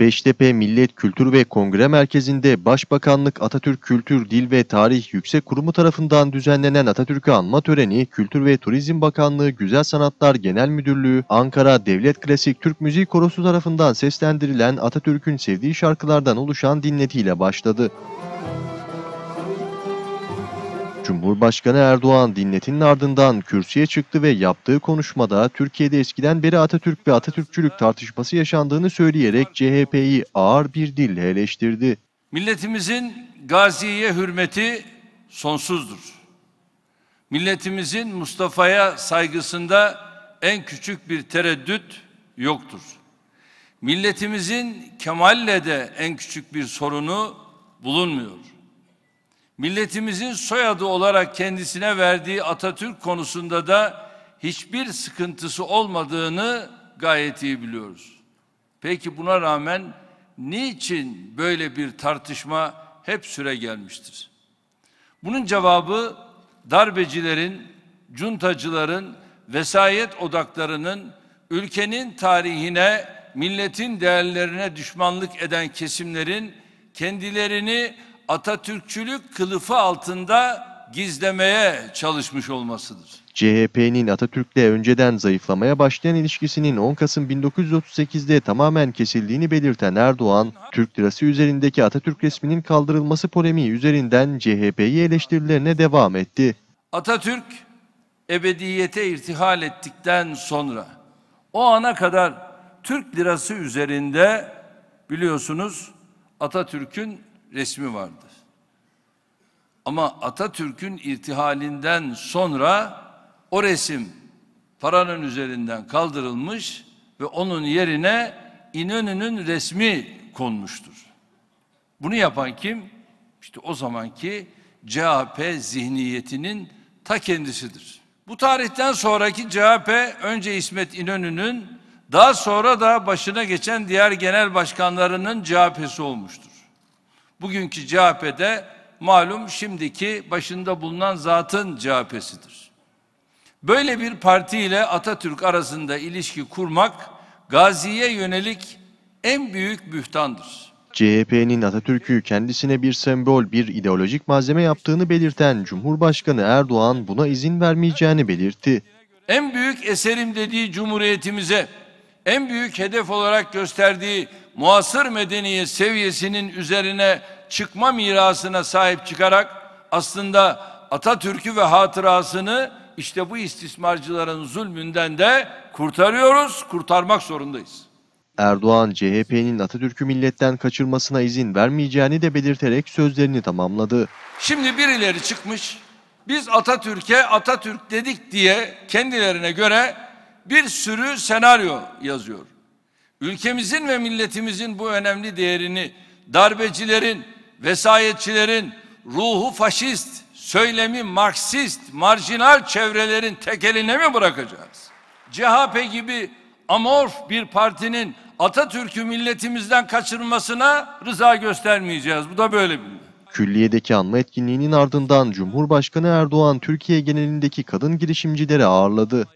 Beştepe Millet Kültür ve Kongre Merkezi'nde Başbakanlık Atatürk Kültür, Dil ve Tarih Yüksek Kurumu tarafından düzenlenen Atatürk'ü anma töreni, Kültür ve Turizm Bakanlığı Güzel Sanatlar Genel Müdürlüğü, Ankara Devlet Klasik Türk Müziği Korosu tarafından seslendirilen Atatürk'ün sevdiği şarkılardan oluşan dinletiyle başladı. Cumhurbaşkanı Erdoğan dinletinin ardından kürsüye çıktı ve yaptığı konuşmada Türkiye'de eskiden beri Atatürk ve Atatürkçülük tartışması yaşandığını söyleyerek CHP'yi ağır bir dille eleştirdi. Milletimizin Gazi'ye hürmeti sonsuzdur. Milletimizin Mustafa'ya saygısında en küçük bir tereddüt yoktur. Milletimizin Kemal'le de en küçük bir sorunu bulunmuyor milletimizin soyadı olarak kendisine verdiği Atatürk konusunda da hiçbir sıkıntısı olmadığını gayet iyi biliyoruz. Peki buna rağmen niçin böyle bir tartışma hep süre gelmiştir? Bunun cevabı darbecilerin, cuntacıların, vesayet odaklarının ülkenin tarihine, milletin değerlerine düşmanlık eden kesimlerin kendilerini Atatürkçülük kılıfı altında gizlemeye çalışmış olmasıdır. CHP'nin Atatürk'le önceden zayıflamaya başlayan ilişkisinin 10 Kasım 1938'de tamamen kesildiğini belirten Erdoğan, Türk lirası üzerindeki Atatürk resminin kaldırılması polemiği üzerinden CHP'yi eleştirilerine devam etti. Atatürk ebediyete irtihal ettikten sonra o ana kadar Türk lirası üzerinde biliyorsunuz Atatürk'ün resmi vardır. Ama Atatürk'ün irtihalinden sonra o resim paranın üzerinden kaldırılmış ve onun yerine İnönü'nün resmi konmuştur. Bunu yapan kim? İşte o zamanki CHP zihniyetinin ta kendisidir. Bu tarihten sonraki CHP önce İsmet İnönü'nün daha sonra da başına geçen diğer genel başkanlarının CHP'si olmuştur. Bugünkü CHP'de malum şimdiki başında bulunan zatın CHP'sidir. Böyle bir parti ile Atatürk arasında ilişki kurmak Gazi'ye yönelik en büyük bühtandır. CHP'nin Atatürk'ü kendisine bir sembol, bir ideolojik malzeme yaptığını belirten Cumhurbaşkanı Erdoğan buna izin vermeyeceğini belirtti. En büyük eserim dediği cumhuriyetimize, en büyük hedef olarak gösterdiği muasır medeniyet seviyesinin üzerine çıkma mirasına sahip çıkarak aslında Atatürk'ü ve hatırasını işte bu istismarcıların zulmünden de kurtarıyoruz, kurtarmak zorundayız. Erdoğan, CHP'nin Atatürk'ü milletten kaçırmasına izin vermeyeceğini de belirterek sözlerini tamamladı. Şimdi birileri çıkmış, biz Atatürk'e Atatürk dedik diye kendilerine göre bir sürü senaryo yazıyor. Ülkemizin ve milletimizin bu önemli değerini darbecilerin, vesayetçilerin, ruhu faşist, söylemi marksist, marjinal çevrelerin tekeline mi bırakacağız? CHP gibi amorf bir partinin Atatürk'ü milletimizden kaçırmasına rıza göstermeyeceğiz. Bu da böyle bir Külliye'deki anma etkinliğinin ardından Cumhurbaşkanı Erdoğan Türkiye genelindeki kadın girişimcileri ağırladı.